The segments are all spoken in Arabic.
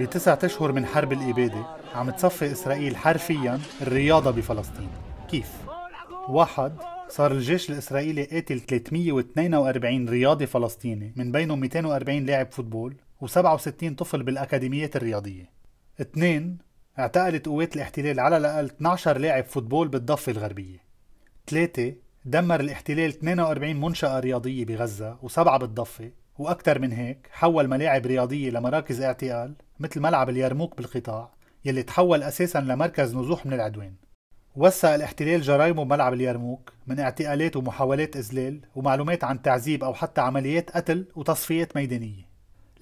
بتسعة أشهر من حرب الإبادة عم تصفي إسرائيل حرفيا الرياضة بفلسطين كيف؟ واحد صار الجيش الإسرائيلي قاتل 342 رياضي فلسطيني من بينهم 240 لاعب فوتبول و67 طفل بالأكاديميات الرياضية اثنين اعتقلت قوات الاحتلال على الأقل 12 لاعب فوتبول بالضفة الغربية ثلاثة دمر الاحتلال 42 منشأة رياضية بغزة وسبعة بالضفة وأكثر من هيك حول ملاعب رياضية لمراكز اعتقال مثل ملعب اليرموك بالقطاع يلي تحول أساسا لمركز نزوح من العدوان وسع الاحتلال جرايمه بملعب اليرموك من اعتقالات ومحاولات إذلال ومعلومات عن تعذيب أو حتى عمليات قتل وتصفيات ميدانية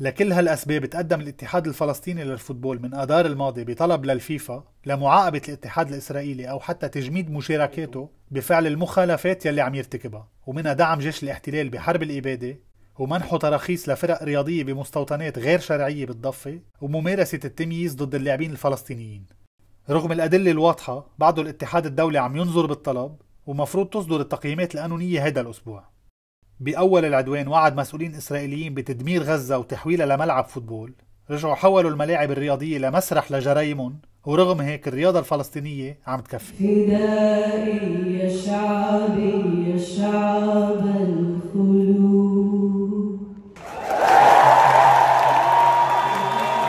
لكل هالأسباب تقدم الاتحاد الفلسطيني للفوتبول من آذار الماضي بطلب للفيفا لمعاقبة الاتحاد الإسرائيلي أو حتى تجميد مشاركاته بفعل المخالفات يلي عم يرتكبها ومنها دعم جيش الاحتلال بحرب الإبادة ومنحه تراخيص لفرق رياضية بمستوطنات غير شرعية بالضفة وممارسة التمييز ضد اللاعبين الفلسطينيين رغم الأدلة الواضحة بعض الاتحاد الدولي عم ينظر بالطلب ومفروض تصدر التقييمات القانونية هذا الأسبوع بأول العدوان وعد مسؤولين إسرائيليين بتدمير غزة وتحويلها لملعب فوتبول رجعوا حولوا الملاعب الرياضية لمسرح لجرايمهم ورغم هيك الرياضة الفلسطينية عم تكفي